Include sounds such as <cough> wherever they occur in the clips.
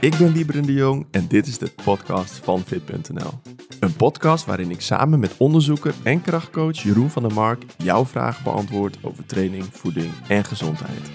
Ik ben Lieberen de Jong en dit is de podcast van Fit.nl. Een podcast waarin ik samen met onderzoeker en krachtcoach Jeroen van der Mark jouw vragen beantwoord over training, voeding en gezondheid.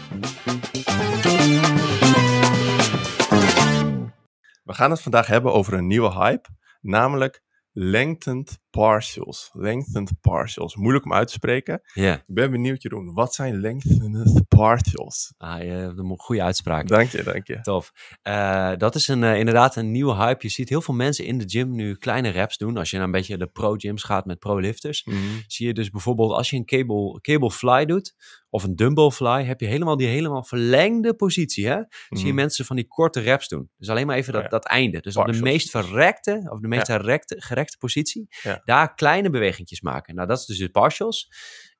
We gaan het vandaag hebben over een nieuwe hype, namelijk lengtend partials. Lengthened partials. Moeilijk om uit te spreken. Yeah. Ik ben benieuwd, Jeroen. Wat zijn lengthened partials? Ah, je hebt goede uitspraak. Dank je, dank je. Tof. Eh, dat is een, eh, inderdaad een nieuwe hype. Je ziet heel veel mensen in de gym nu kleine reps doen. Als je naar een beetje de pro-gyms gaat met pro-lifters. Mhm. Zie je dus bijvoorbeeld als je een cable, cable fly doet of een dumbbell fly, heb je helemaal die helemaal verlengde positie. Hè? Zie je mhm. mensen van die korte reps doen. Dus alleen maar even oh dat, dat einde. Dus op de meest verrekte, of de meest ja. gerekte, positie, ja. Daar kleine bewegingjes maken. Nou, dat is dus de partials.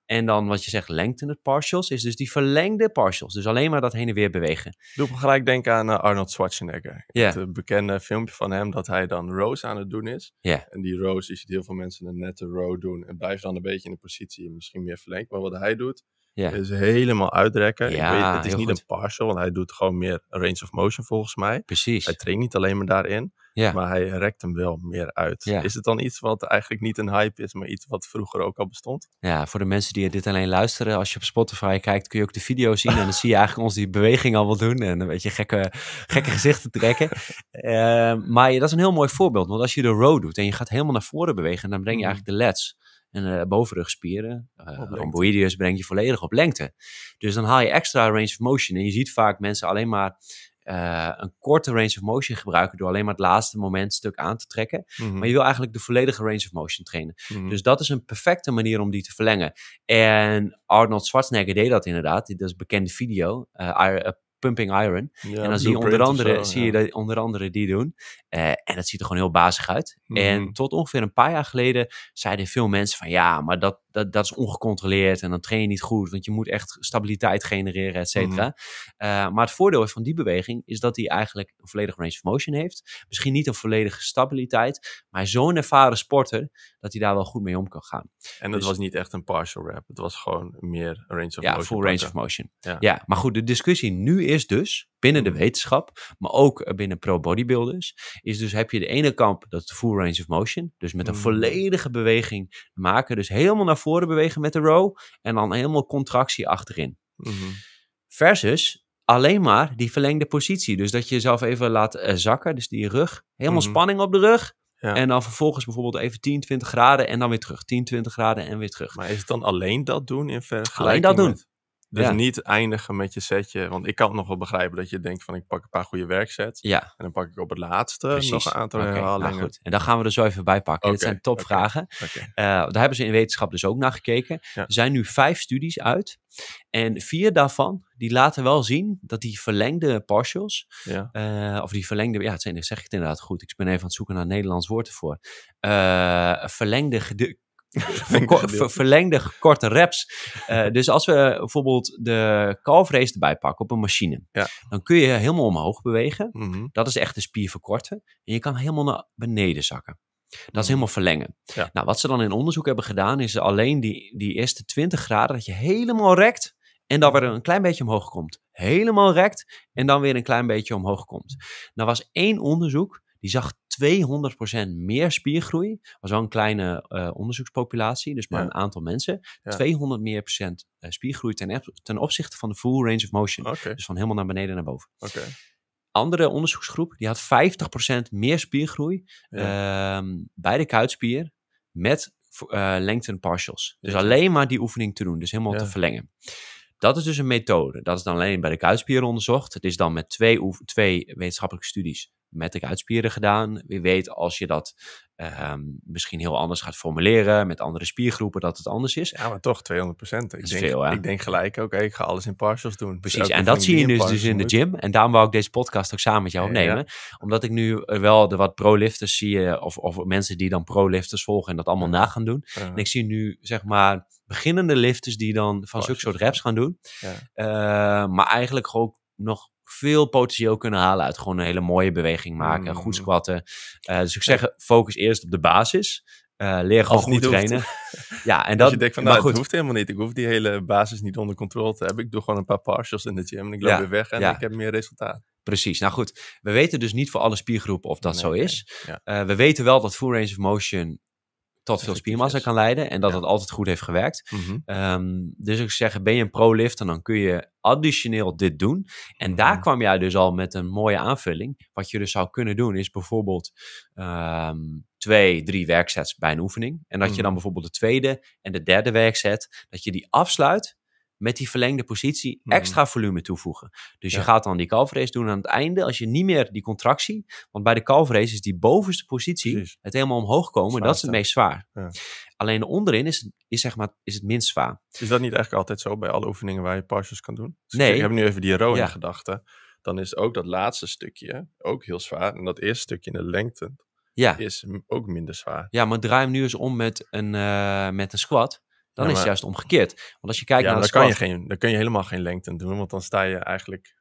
En dan wat je zegt, lengthened partials, is dus die verlengde partials. Dus alleen maar dat heen en weer bewegen. Doe me gelijk denken aan eh, Arnold Schwarzenegger. Het eh, bekende filmpje van hem dat hij dan rows aan het doen is. Yeah. En die rows, je ziet heel veel mensen een nette row doen. En blijft dan een beetje in de positie, misschien meer verlengd. Maar wat hij doet, is helemaal uitrekken. Ja, Ik weet, het is niet een partial, want hij doet gewoon meer range of motion volgens mij. Precies. Hij traint niet alleen maar daarin. Maar hij rekt hem wel meer uit. Is het dan iets wat eigenlijk niet een hype is, maar iets wat vroeger ook al bestond? Ja, voor de mensen die dit alleen luisteren, als je op Spotify kijkt, kun je ook de video zien. En dan zie je eigenlijk ons die beweging wel doen en een beetje gekke, gekke gezichten trekken. <laughs> Ehm, maar dat is een heel mooi voorbeeld, want als je de row doet en je gaat helemaal naar voren bewegen, dan breng je mhm. eigenlijk de lats en eh, bovenrugspieren. Uh, eh, oh, Rhomboideus breng je volledig op lengte. Dus dan haal je extra range of motion. En je ziet vaak mensen alleen maar eh, een korte range of motion gebruiken door alleen maar het laatste moment stuk aan te trekken. Mhm. Maar je wil eigenlijk de volledige range of motion trainen. Mhm. Dus dat is een perfecte manier om die te verlengen. En Arnold Schwarzenegger deed dat inderdaad. Dit is bekende video. Eh, eh, Pumping Iron. en dan zie je, onder andere, zie je dat onder andere die doen. en dat ziet er gewoon heel bazig uit. En mhm. tot ongeveer een paar jaar geleden zeiden veel mensen van ja, maar dat, dat, dat is ongecontroleerd en dan train je niet goed, want je moet echt stabiliteit genereren, et mhm. cetera. Eh, maar het voordeel van die beweging is dat hij eigenlijk een volledige range of motion heeft. Misschien niet een volledige stabiliteit, maar zo'n ervaren sporter dat hij daar wel goed mee om kan gaan. En dat dus was niet echt een partial rap, het was gewoon meer range of motion. Ja, full range of motion. Ja. maar goed, de discussie nu is dus binnen de mhm. wetenschap, maar ook binnen pro-bodybuilders, is dus heb je de ene kamp dat full range of motion, dus met een mhm. volledige beweging maken, dus helemaal naar voren bewegen met de row en dan helemaal contractie achterin. Mhm. Versus alleen maar die verlengde positie. Dus dat je jezelf even laat eh, zakken, dus die rug, helemaal mhm. spanning op de rug. En dan vervolgens bijvoorbeeld even 10, 20 graden en dan weer terug. 10, 20 graden en weer terug. Maar is het dan alleen dat doen in vergelijking Alleen dat doen. Dus niet eindigen met je setje. Want ik kan het nog wel begrijpen dat je denkt van ik pak een paar goede werksets. Ja. En dan pak ik op het laatste nog een aantal nou herhalingen. goed. En dan gaan we er zo even bij pakken. Okay, dit zijn topvragen. Eh, daar hebben ze in wetenschap dus ook naar gekeken. Er zijn nu vijf studies uit. En vier daarvan, die laten wel zien dat die verlengde partials, ja. Eh, of die verlengde, ja, het zijn, zeg ik het inderdaad goed, ik ben even aan het zoeken naar Nederlands woord ervoor, uh, verlengde <laughs> verlengde korte reps. Eh, dus als we bijvoorbeeld de kalfrace erbij pakken op een machine, ja. dan kun je helemaal omhoog bewegen. Mhm. Dat is echt de spier verkorten. En je kan helemaal naar beneden zakken. Dat is mhm. helemaal verlengen. Nou, wat ze dan in onderzoek hebben gedaan, is alleen die, die eerste 20 graden, dat je helemaal rekt en dan weer een klein beetje omhoog komt. Helemaal rekt en dan weer een klein beetje omhoog komt. Nou was één onderzoek, die zag 200% meer spiergroei. was wel een kleine eh, onderzoekspopulatie, dus maar een aantal mensen. 200 meer procent eh, spiergroei ten, ten opzichte van de full range of motion. Dus van helemaal naar beneden naar boven. Andere onderzoeksgroep, die had 50% meer spiergroei ehm, bij de kuitspier met uh, eh, lengthen partials. Dus alleen maar die oefening te doen, dus helemaal te verlengen. Dat is dus een methode. Dat is dan alleen bij de kuitspier onderzocht. Het is dan met twee, twee wetenschappelijke studies met ik uitspieren gedaan. Wie weet als je dat ehm, misschien heel anders gaat formuleren met andere spiergroepen, dat het anders is. Ja, maar toch 200 procent. Ik, denk, ik denk gelijk, oké, ik ga alles in partials doen. Precies, en dat zie je dus, dus in de gym. En daarom wou ik deze podcast ook samen met jou opnemen. Omdat ik nu eh, wel de wat pro-lifters zie, eh, of, of mensen die dan pro-lifters volgen en dat allemaal na gaan doen. En ik zie nu, zeg maar, beginnende lifters die dan van zulke soort reps gaan doen. Eh, maar eigenlijk ook nog veel potentieel kunnen halen uit gewoon een hele mooie beweging maken, mm. goed squatten. Eh, dus ik zeg, focus eerst op de basis. Uh, leer gewoon goed trainen. <laughs> Ja, en dat. je denkt van, nou, maar goed. het hoeft helemaal niet. Ik hoef die hele basis niet onder controle te hebben. Ik doe gewoon een paar partials in de gym en ik loop weer weg en ik heb meer resultaat. Precies. Nou goed, we weten dus niet voor alle spiergroepen of dat zo is. Eh, we weten wel dat full range of motion tot veel spiermassa kan leiden en dat het altijd goed heeft gewerkt. Mm dus ik zeg, ben je een pro-lifter, dan kun je additioneel dit doen. En daar kwam jij dus al met een mooie aanvulling. Wat je dus zou kunnen doen is bijvoorbeeld ehm, twee, drie werksets bij een oefening. En dat je mhm. dan bijvoorbeeld de tweede en de derde werkset, dat je die afsluit met die verlengde positie mhm. extra volume toevoegen. Dus je gaat dan die calfrace doen aan het einde. Als je niet meer die contractie, want bij de calfrace is die bovenste positie, het helemaal omhoog komen, dat is het meest zwaar. Ja. Alleen onderin is, is, zeg maar, is het minst zwaar. Is dat niet eigenlijk altijd zo bij alle oefeningen waar je pasjes kan doen? Dus nee. Ik heb nu even die row in gedachten. Dan is ook dat laatste stukje ook heel zwaar. En dat eerste stukje in de lengte is ook minder zwaar. Ja, maar draai hem nu eens om met een, eh, met een squat. Dan is het juist omgekeerd. Want als je kijkt naar de dan kan je geen, dan kun je helemaal geen lengte doen, want dan sta je eigenlijk...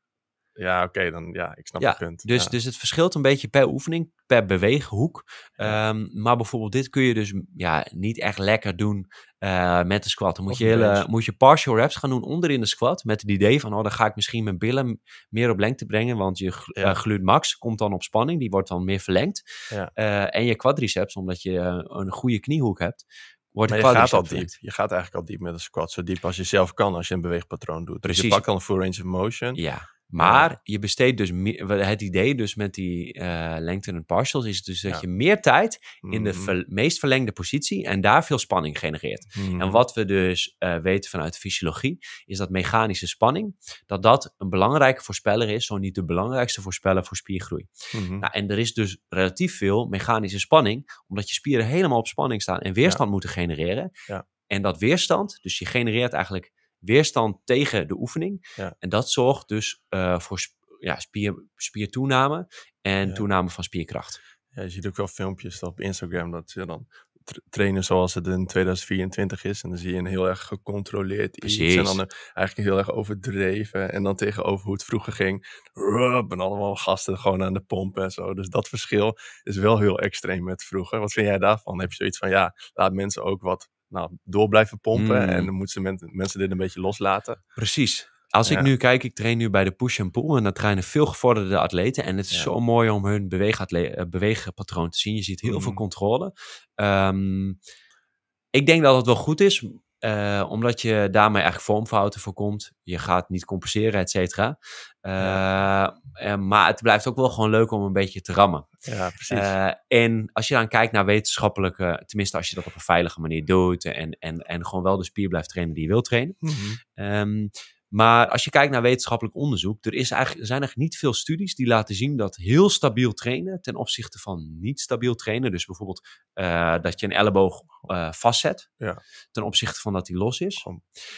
Ja, oké, dan ja, ik snap het punt. Dus, dus het verschilt een beetje per oefening, per beweeghoek. Ehm, maar bijvoorbeeld dit kun je dus ja, niet echt lekker doen eh, met de squat. Dan moet je, hele, moet je partial reps gaan doen onderin de squat. Met het idee van, oh, dan ga ik misschien mijn billen meer op lengte brengen. Want je ja. Eh, max komt dan op spanning. Die wordt dan meer verlengd. Ja. Eh, en je quadriceps, omdat je een goede kniehoek hebt maar je gaat al diep. Je gaat eigenlijk al diep met een squat. Zo diep als je zelf kan als je een beweegpatroon doet. Precies. Dus je pakt dan een full range of motion. Ja. Maar je besteedt dus het idee dus met die uh, lengte en partials is dus dat je meer tijd in de mhm. meest verlengde positie en daar veel spanning genereert. En mhm. wat we dus eh, weten vanuit fysiologie is dat mechanische spanning, dat dat een belangrijke voorspeller is, zo niet de belangrijkste voorspeller voor spiergroei. Mhm. nou, en er is dus relatief veel mechanische spanning, omdat je spieren helemaal op spanning staan en weerstand moeten genereren. Ja. En dat weerstand, dus je genereert eigenlijk weerstand tegen de oefening. En dat zorgt dus eh, voor ja, spier, spiertoename en toename van spierkracht. Ja, je ziet ook wel filmpjes op Instagram dat ze dan trainen zoals het in 2024 is. En dan zie je een heel erg gecontroleerd iets. En dan eh, eigenlijk heel erg overdreven. En dan tegenover hoe het vroeger ging. Rup, en allemaal gasten gewoon aan de pomp en zo. Dus dat verschil is wel heel extreem met vroeger. Wat vind jij daarvan? Heb je zoiets van, ja, laat mensen ook wat nou, door blijven pompen. Hmm. En dan moeten men, mensen dit een beetje loslaten. Precies. Als ik nu kijk, ik train nu bij de push en pull en dan trainen veel gevorderde atleten. En het is zo mooi om hun eh, beweegpatroon te zien. Je ziet heel veel hmm. controle. Ehm, ik denk dat het wel goed is, eh, omdat je daarmee eigenlijk vormfouten voorkomt. Je gaat niet compenseren, et cetera. Eh, maar het blijft ook wel gewoon leuk om een beetje te rammen. Ja, precies. Eh, en als je dan kijkt naar wetenschappelijke, tenminste als je dat op een veilige manier doet en, en, en gewoon wel de spier blijft trainen die je wilt trainen. Mhm. Ehm, maar als je kijkt naar wetenschappelijk onderzoek, er, is eigenlijk, er zijn eigenlijk niet veel studies die laten zien dat heel stabiel trainen ten opzichte van niet stabiel trainen, dus bijvoorbeeld eh, dat je een elleboog eh, vastzet ja. ten opzichte van dat die los is,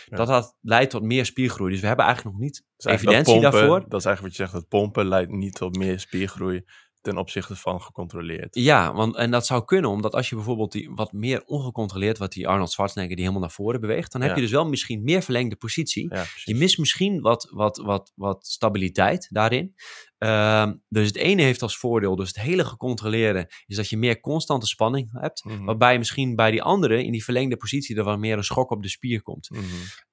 dat dat leidt tot meer spiergroei. Dus we hebben eigenlijk nog niet dus evidentie daarvoor. Dat is eigenlijk wat je zegt, dat pompen leidt niet tot meer spiergroei ten opzichte van gecontroleerd. Ja, want, en dat zou kunnen, omdat als je bijvoorbeeld die, wat meer ongecontroleerd, wat die Arnold Schwarzenegger die helemaal naar voren beweegt, dan heb je dus wel misschien meer verlengde positie. je mist misschien wat, wat, wat, wat stabiliteit daarin. Ehm, dus het ene heeft als voordeel, dus het hele gecontroleerde, is dat je meer constante spanning hebt. Mhm. Waarbij misschien bij die andere, in die verlengde positie, er wat meer een schok op de spier komt. Mhm.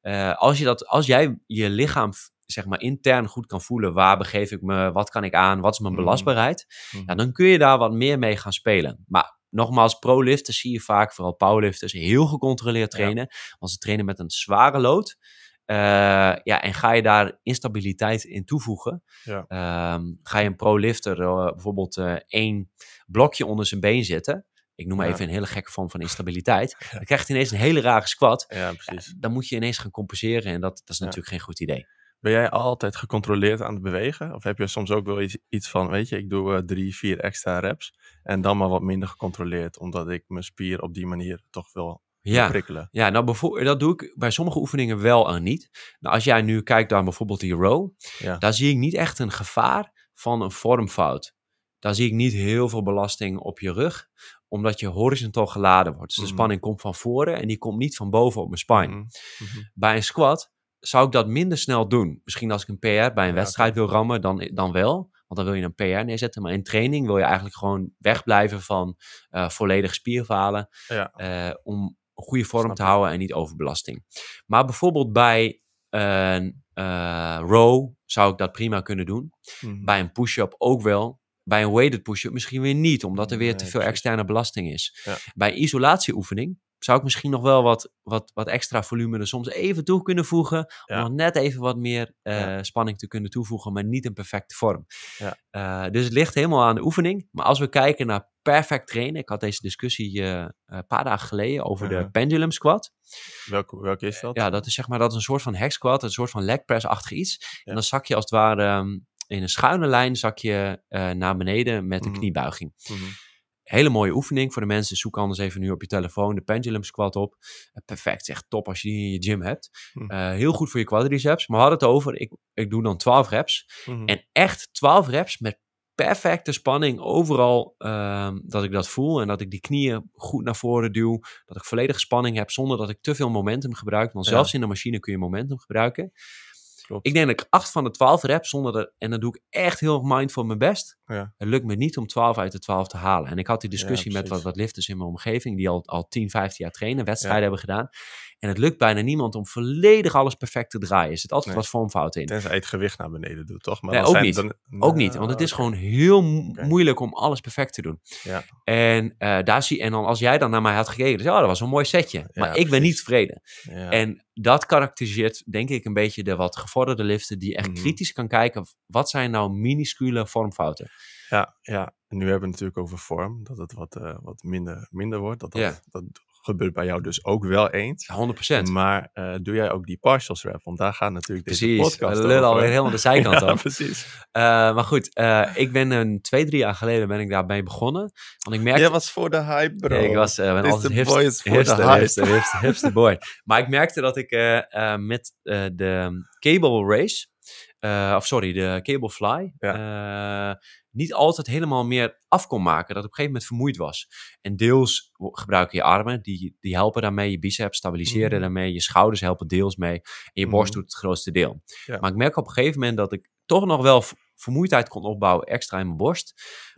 Eh, als, je dat, als jij je lichaam zeg maar intern goed kan voelen, waar begeef ik me, wat kan ik aan, wat is mijn mhm. belastbaarheid, mhm. ja, dan kun je daar wat meer mee gaan spelen. Maar nogmaals, pro-lifters zie je vaak, vooral powerlifters, heel gecontroleerd trainen. Want ze trainen met een zware lood. Eh, ja, en ga je daar instabiliteit in toevoegen? Ja. Ehm, ga je een pro-lifter eh, bijvoorbeeld eh, één blokje onder zijn been zetten? Ik noem maar even een hele gekke vorm van instabiliteit. <laughs> Dan krijgt hij ineens een hele rare squat. dan moet je ineens gaan compenseren. En dat, dat is natuurlijk geen goed idee. Ben jij altijd gecontroleerd aan het bewegen? Of heb je soms ook wel iets, van, weet je, ik doe eh, drie, vier extra reps en dan maar wat minder gecontroleerd, omdat ik mijn spier op die manier toch wil prikkelen? Ja, nou, dat doe ik bij sommige oefeningen wel en niet. Nou, als jij nu kijkt naar bijvoorbeeld die row, daar zie ik niet echt een gevaar van een vormfout. Daar zie ik niet heel veel belasting op je rug, omdat je horizontaal geladen wordt. Dus de mhm. spanning komt van voren en die komt niet van boven op mijn spine. Mhm. Mhm. Bij een squat zou ik dat minder snel doen. Misschien als ik een PR bij een wedstrijd wil rammen, dan, dan wel. Want dan wil je een PR neerzetten. Maar in training wil je eigenlijk gewoon wegblijven van uh, volledig spierfalen. Ja. Eh, om goede vorm te houden en niet overbelasting. Maar bijvoorbeeld bij een eh, row zou ik dat prima kunnen doen. Mhm. Bij een push-up ook wel. Bij een weighted push-up misschien weer niet, omdat er weer te veel externe belasting is. Ja. Bij isolatieoefening zou ik misschien nog wel wat, wat, wat extra volume er soms even toe kunnen voegen. Om nog net even wat meer eh, spanning te kunnen toevoegen, maar niet een perfecte vorm. Ja. Eh, dus het ligt helemaal aan de oefening. Maar als we kijken naar perfect trainen. Ik had deze discussie eh, een paar dagen geleden over de mhm. pendulum squat. Welke, welke is dat? ja, dat is zeg maar dat is een soort van hack squat, een soort van leg press iets. En dan zak je als het ware ehm, in een schuine lijn zak je, naar beneden met een mhm. kniebuiging. Mhm. Hele mooie oefening voor de mensen. Zoek anders even nu op je telefoon de pendulum squat op. Eh, perfect, echt top als je die in je gym hebt. Hm. Eh, heel goed voor je quadriceps. Maar had het over, ik, ik doe dan 12 reps. Mhm. En echt 12 reps met perfecte spanning overal ehm, dat ik dat voel en dat ik die knieën goed naar voren duw, dat ik volledige spanning heb zonder dat ik te veel momentum gebruik. Want zelfs in de machine kun je momentum gebruiken. Ik denk dat ik 8 van de 12 rep zonder er En dan doe ik echt heel mindful mijn best. Ja. Het lukt me niet om 12 uit de 12 te halen. En ik had die discussie met wat, wat lifters in mijn omgeving, die al, al 10, 15 jaar trainen, wedstrijden hebben gedaan. En het lukt bijna niemand om volledig alles perfect te draaien. Er zit altijd wat vormfout in. Tenzij het gewicht naar beneden doet, toch? Maar ook, zijn niet. ook niet. Want het is ah, gewoon heel moeilijk om alles perfect te doen. Ja. En, eh, daar zie, en dan, als jij dan naar mij had gekeken, zo oh, dat was een mooi setje. maar ik ben niet tevreden. Ja. En dat karakteriseert denk ik een beetje de wat gevorderde liften die echt mhm. kritisch kan kijken wat zijn nou minuscule vormfouten. Ja, ja. En nu hebben we het natuurlijk over vorm, dat het wat, eh, wat minder, minder wordt. Dat, dat gebeurt bij jou dus ook wel eens. 100%. Maar eh, doe jij ook die partials rap? Want daar gaat natuurlijk precies, deze podcast we alweer helemaal de zijkant <laughs> ja, precies. Eh, maar goed, eh, ik ben een twee, drie jaar geleden ben ik daarmee begonnen. Want ik merkte... Jij was voor de hype, bro. ik was ben altijd hipster, hipste hipster, hipster, hipste boy. Maar ik merkte dat ik met de cable race... of sorry, de cable fly niet altijd helemaal meer af kon maken. Dat op een gegeven moment vermoeid was. En deels gebruiken je armen, die, die helpen daarmee. Je biceps stabiliseren mhm. daarmee. Je schouders helpen deels mee. En je borst mhm. doet het grootste deel. Maar ik merk op een gegeven moment dat ik toch nog wel vermoeidheid kon opbouwen extra in mijn borst.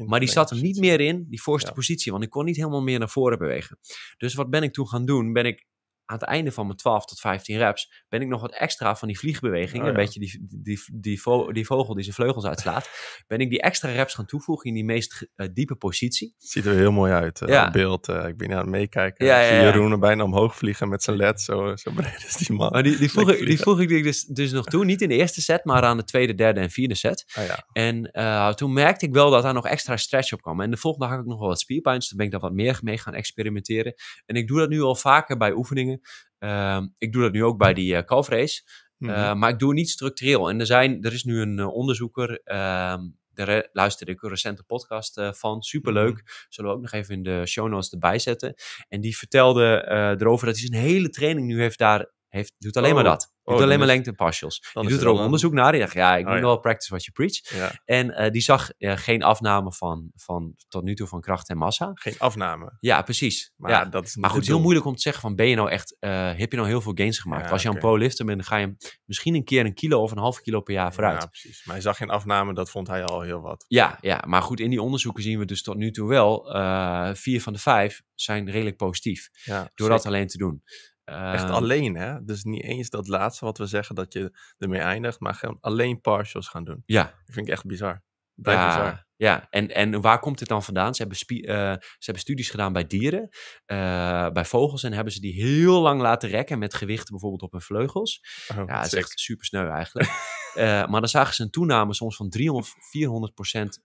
maar die zat er niet meer in, die voorste positie. Want ik kon niet helemaal meer naar voren bewegen. Dus wat ben ik toen gaan doen? Ben ik aan het einde van mijn 12 tot 15 reps ben ik nog wat extra van die vliegbeweging, oh een beetje die, die, die, die, vogel die zijn vleugels uitslaat, <laughs> ben ik die extra reps gaan toevoegen in die meest eh, diepe positie. Ziet er heel mooi uit, uh, ja. beeld. Eh, ik ben aan het meekijken. Jeroen er bijna omhoog vliegen met zijn led, zo, zo breed is die man. Maar die, die, <laughs> voeg, ik, die voeg ik dus, dus nog toe, niet in de eerste set, maar aan de tweede, derde en vierde set. Ah, en toen merkte ik wel dat daar nog extra stretch op kwam. En de volgende dag had ik nog wel wat spierpijn, dus toen ben ik daar wat meer mee gaan experimenteren. En ik doe dat nu al vaker bij oefeningen. Ehm, ik doe dat nu ook bij die kalfrace. Eh, mhm. ehm, maar ik doe het niet structureel. En er, zijn, er is nu een eh, onderzoeker ehm, daar eh, luisterde ik een recente podcast van. Superleuk. Mhm. Zullen we ook nog even in de show notes erbij zetten. En die vertelde erover dat hij zijn hele training nu heeft daar doet alleen maar oh. dat. Oh, doet alleen maar lengte partials. Die doet er ook onderzoek naar. Die dacht, ja, ik oh, moet wel practice what you preach. En eh, die zag geen afname van, van tot nu toe van kracht en massa. Geen afname? Ja, precies. Maar, ja. Dat is maar goed, heel moeilijk om te zeggen van, ben je nou echt, eh, heb je nou heel veel gains gemaakt? Als je okay. aan pro lifter bent, dan ga je misschien een keer een kilo of een half kilo per jaar vooruit. Ja, precies. Maar hij zag geen afname, dat vond hij al heel wat. Ja, ja. maar goed, in die onderzoeken zien we dus tot nu toe wel, eh, vier van de vijf zijn redelijk positief. door dat alleen te doen. Echt ehm, alleen, hè? Dus niet eens dat laatste wat we zeggen dat je ermee eindigt, maar alleen partials gaan doen. Ja. Dat vind ik echt bizar. Blijf bizar. Ja, en, en waar komt dit dan vandaan? Ze hebben, eh, ze hebben studies gedaan bij dieren, eh, bij vogels, en hebben ze die heel lang laten rekken met gewichten bijvoorbeeld op hun vleugels. Oh, ja, is echt super sneu eigenlijk. <laughs> Eh, maar dan zagen ze een toename soms van 300, 400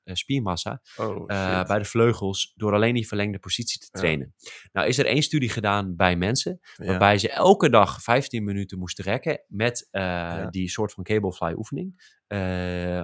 spiermassa oh, bij de vleugels door alleen die verlengde positie te trainen. Nou is er één studie gedaan bij mensen, waarbij ze elke dag 15 minuten moesten rekken met die soort van fly oefening.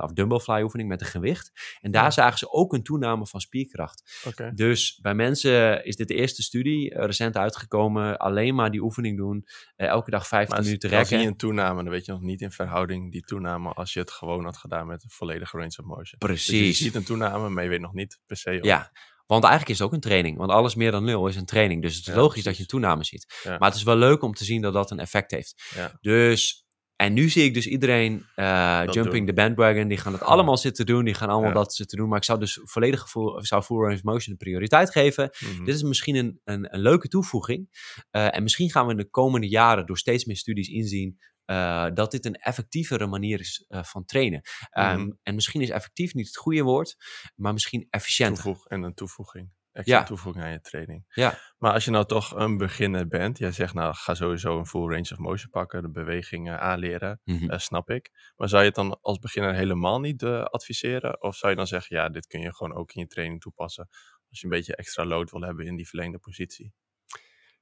of dumbbellfly oefening met een gewicht. En daar zagen ze ook een toename van spierkracht. Dus bij mensen is dit de eerste studie, eh, recent uitgekomen, alleen maar die oefening doen, eh, elke dag 15 minuten rekken. Als je een toename, dan weet je nog niet in verhouding die toename als je het gewoon had gedaan met een volledige range of motion. Dus precies. je ziet een toename, maar je weet nog niet per se. Ja, want eigenlijk is het ook een training. Want alles meer dan nul is een training. Dus het is logisch dat je een toename ziet. Maar het is wel leuk om te zien dat dat een effect heeft. Ja. Dus en nu zie ik dus iedereen eh, jumping the bandwagon. Die gaan het allemaal zitten doen. Die gaan allemaal dat zitten doen. Maar ik zou dus volledig voor, zou full range motion de prioriteit geven. Mhm. Dit is misschien een, een, een leuke toevoeging. Eh, en misschien gaan we in de komende jaren door steeds meer studies inzien. Eh, dat dit een effectievere manier is van trainen. Mhm. Ehm, en misschien is effectief niet het goede woord, maar misschien efficiënt. En een toevoeging extra ja. toevoeging aan je training. Ja. Maar als je nou toch een beginner bent, jij zegt nou ga sowieso een full range of motion pakken, de bewegingen aanleren, mm snap ik. Maar zou je het dan als beginner helemaal niet eh, adviseren? Of zou je dan zeggen ja, dit kun je gewoon ook in je training toepassen als je een beetje extra load wil hebben in die verlengde positie?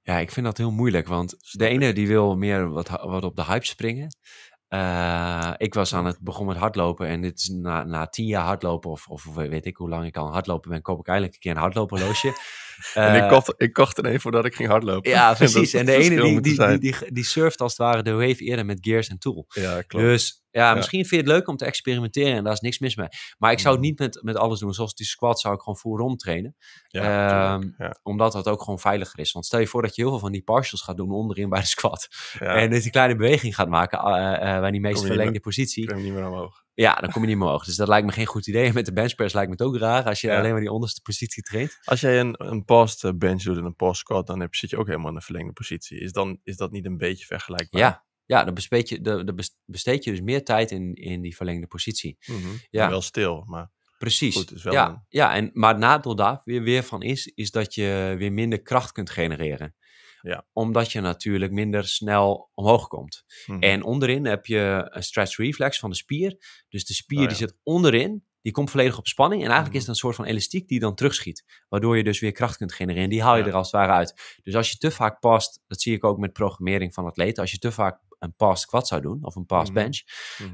Ja, ik vind dat heel moeilijk, want de ene die wil meer wat, wat op de hype springen. Eh, ik was aan het, begon met hardlopen en dit is na, na tien jaar hardlopen of, of weet ik hoe lang ik al hardlopen ben, koop ik eindelijk een keer een hardlopenloosje. <laughs> en ik eh, kocht, ik kocht er een voordat ik ging hardlopen. Ja, <laughs> precies. en de ene die, die, die, die, surft als het ware de wave eerder met Gears en Tool. Ja, klopt. Dus ja, misschien vind je het leuk om te experimenteren en daar is niks mis mee. Maar ik zou het mm. niet met, met alles doen. Zoals die squat zou ik gewoon voorom trainen. Ehm, omdat dat ook gewoon veiliger is. Want stel je voor dat je heel veel van die partials gaat doen onderin bij de squat. En dat kleine beweging gaat maken uh, eh, bij eh, die meest verlengde positie. Kom je niet meer omhoog. Ja, dan kom je niet meer omhoog. Dus dat lijkt me geen goed idee. <laughs> Met de benchpress lijkt me het ook raar als je alleen maar die onderste positie traint. Als jij een, een past eh, bench doet en een post squat, dan heb, zit je ook helemaal in een verlengde positie. Is, dan, is dat niet een beetje vergelijkbaar? Ja, ja, dan besteed je, dan besteed je dus meer tijd in, in die verlengde positie. Mhm. Ja, wel stil, maar. Precies. Goed, is wel ja, ja en, maar het nadeel daar weer, weer van is, is dat je weer minder kracht kunt genereren. Ja. Omdat je natuurlijk minder snel omhoog komt. Mhm. En onderin heb je een stretch reflex van de spier. Dus de spier oh, die zit onderin, die komt volledig op spanning. En eigenlijk mhm. is het een soort van elastiek die dan terugschiet. Waardoor je dus weer kracht kunt genereren. die haal je er als het ware uit. Dus als je te vaak past, dat zie ik ook met programmering van atleten. Als je te vaak een past quad zou doen, of een past mhm. bench,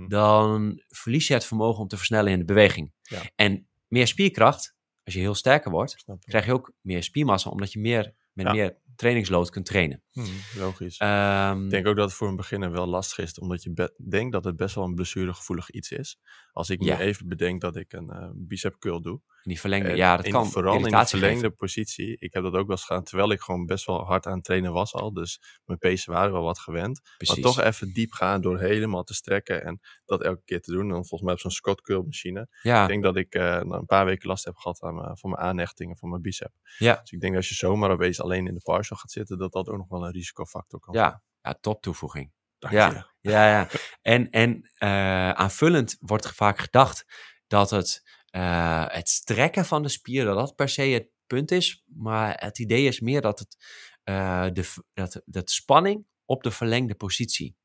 dan verlies je het vermogen om te versnellen in de beweging. En meer spierkracht, als je heel sterker wordt, krijg je ook meer spiermassa, omdat je meer met meer trainingslood kunt trainen. Hmm, logisch. Ehm, ik denk ook dat het voor een beginner wel lastig is, omdat je denkt dat het best wel een blessuregevoelig iets is. Als ik me even bedenk dat ik een uh, eh, bicep curl doe, in verlengde, ja, dat kan. Vooral in de verlengde positie. Ik heb dat ook wel eens gedaan, terwijl ik gewoon best wel hard aan het trainen was al. Dus mijn pezen waren wel wat gewend. Maar toch even diep gaan door helemaal te strekken en dat elke keer te doen. En dan volgens mij op zo'n Scott Curl machine. Ja. Ik denk dat ik eh, nou, een paar weken last heb gehad aan van mijn aanhechtingen, van mijn bicep. Ja. Dus ik denk dat als je zomaar opeens alleen in de partial gaat zitten, dat dat ook nog wel een risicofactor kan ja. Ja, top toevoeging. ja. Ja, ja. En, en eh, aanvullend wordt vaak gedacht dat het eh, het strekken van de spier, dat dat per se het punt is. Maar het idee is meer dat, het, eh, de, dat, dat spanning op de verlengde positie.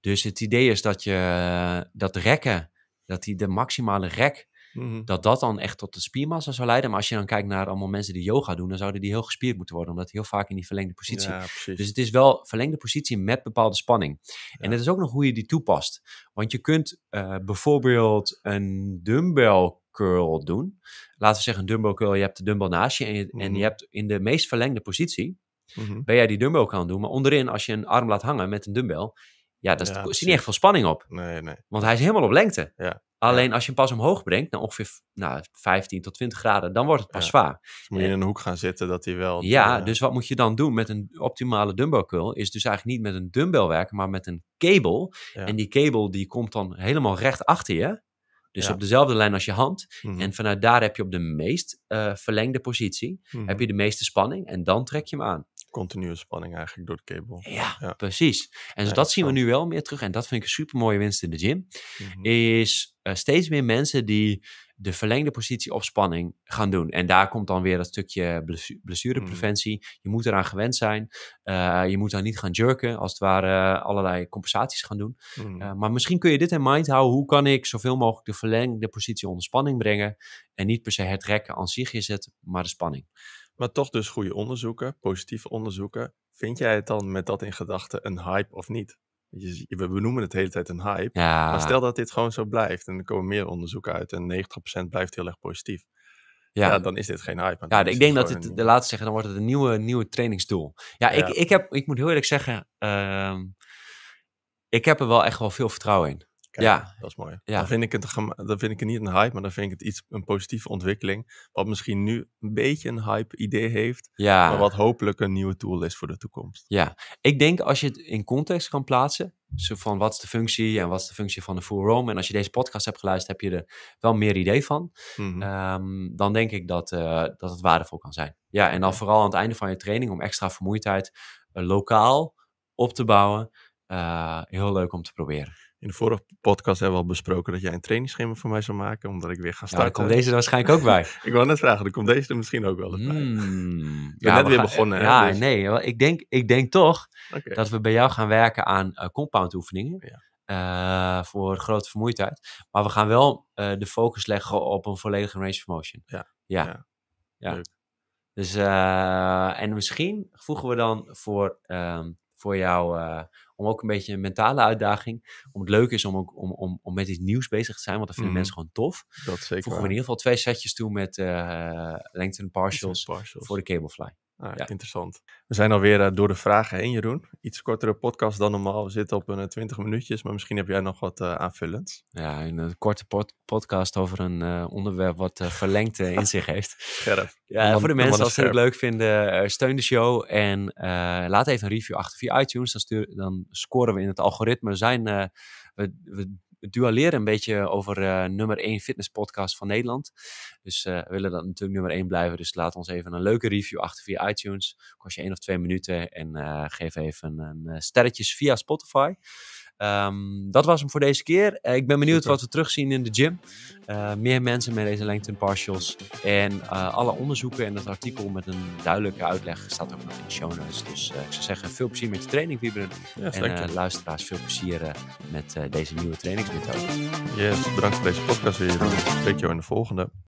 Dus het idee is dat je dat rekken, dat die de maximale rek, mhm. dat dat dan echt tot de spiermassa zou leiden. Maar als je dan kijkt naar allemaal mensen die yoga doen, dan zouden die heel gespierd moeten worden, omdat heel vaak in die verlengde positie. dus het is wel verlengde positie met bepaalde spanning. En dat is ook nog hoe je die toepast. Want je kunt eh, bijvoorbeeld een dumbbell curl doen. Laten we zeggen een dumbbell curl, je hebt de dumbbell naast je en je, en mhm. je hebt in de meest verlengde positie, mhm. ben jij die dumbbell kan doen. Maar onderin, als je een arm laat hangen met een dumbbell, ja, daar ja, zit niet echt veel spanning op. Nee, nee. Want hij is helemaal op lengte. Ja. Alleen als je hem pas omhoog brengt, naar ongeveer nou, 15 tot 20 graden, dan wordt het pas ja. zwaar. Dus moet je eh, in een hoek gaan zitten dat hij wel... Ja, eh, dus wat moet je dan doen met een optimale dumbbell curl? Is dus eigenlijk niet met een dumbbell werken, maar met een kabel. Ja. En die kabel die komt dan helemaal recht achter je. Dus op dezelfde lijn als je hand. Mhm. En vanuit daar heb je op de meest eh, verlengde positie, mhm. heb je de meeste spanning en dan trek je hem aan continue spanning eigenlijk door de kabel. Ja, precies. En dus dat zien we nu wel meer terug. En dat vind ik een super mooie winst in de gym. Mhm. Is eh, steeds meer mensen die de verlengde positie op spanning gaan doen. En daar komt dan weer dat stukje blessurepreventie. Mhm. Je moet eraan gewend zijn. Eh, je moet dan niet gaan jerken, als het ware allerlei compensaties gaan doen. Mhm. Eh, maar misschien kun je dit in mind houden. Hoe kan ik zoveel mogelijk de verlengde positie onder spanning brengen? En niet per se het rekken aan zich is het, maar de spanning maar toch dus goede onderzoeken, positieve onderzoeken. Vind jij het dan met dat in gedachten een hype of niet? we benoemen het de hele tijd een hype. Maar stel dat dit gewoon zo blijft en er komen meer onderzoeken uit en 90% blijft heel erg positief. Ja. dan is dit geen hype. Ja, ik denk dat het de laatste zeggen, dan wordt het een nieuwe, nieuwe trainingsdoel. Ja, Ik, ik, heb, ik moet heel eerlijk zeggen, ehm, ik heb er wel echt wel veel vertrouwen in ja. Dat is mooi. Ja. Dan, vind ik het, dan vind ik het niet een hype, maar dan vind ik het iets, een positieve ontwikkeling. Wat misschien nu een beetje een hype idee heeft, ja. maar wat hopelijk een nieuwe tool is voor de toekomst. Ja, ik denk als je het in context kan plaatsen, zo van wat is de functie en wat is de functie van de full roam. En als je deze podcast hebt geluisterd, heb je er wel meer idee van. Mhm. Ehm, dan denk ik dat, eh, dat het waardevol kan zijn. Ja, en dan vooral aan het einde van je training om extra vermoeidheid eh, lokaal op te bouwen. Eh, heel leuk om te proberen. In de vorige podcast hebben we al besproken dat jij een trainingsschema voor mij zou maken, omdat ik weer ga starten. Ja, komt deze er waarschijnlijk ook bij. <laughs> ik wou net vragen, dan komt deze er misschien ook wel bij. We hmm. ja, net weer begonnen. Ja, hè, dus- nee, ik denk, ik denk toch dat we bij jou gaan werken aan eh, compound oefeningen. Eh, voor grote vermoeidheid. Maar we gaan wel eh, de focus leggen op een volledige range of motion. Ja. Ja. ja. Dus, en misschien voegen we dan voor, um, voor jouw om ook een beetje een mentale uitdaging. Om het leuk is om, ook, om, om, om met iets nieuws bezig te zijn, want dat vinden mhm. mensen gewoon tof. Dat zeker. Voegen we in ieder geval twee setjes toe met uh, partials, partials, voor de Cablefly. Ah, Interessant. We zijn alweer uh, door de vragen heen, Jeroen. Iets kortere podcast dan normaal. We zitten op een eh, 20 minuutjes, maar misschien heb jij nog wat aanvullend. Eh, aanvullends. Ja, een korte podcast over een onderwerp wat verlengte <laughs> in zich heeft. Scherp. Ja, voor de mensen als ze het leuk vinden, steun de show en laat even een review achter via iTunes. Dan, dan scoren we in het algoritme. We zijn, we dualeren een beetje over uh, nummer 1 fitnesspodcast van Nederland. Dus eh, we willen dat natuurlijk nummer 1 blijven. Dus laat ons even een leuke review achter via iTunes. Kost je één of twee minuten. En eh, geef even een sterretjes via Spotify. Ehm, dat was hem voor deze keer. Eh, ik ben benieuwd wat we terugzien in de gym. Eh, meer mensen met deze lengte partials. En eh, alle onderzoeken en dat artikel met een duidelijke uitleg staat ook nog in de show notes. Dus ik zou zeggen, veel plezier met je training, Wieberen. en luisteraars, veel plezier met deze nieuwe trainingsmethode. Yes, bedankt voor deze podcast weer. Spreek jou in de volgende.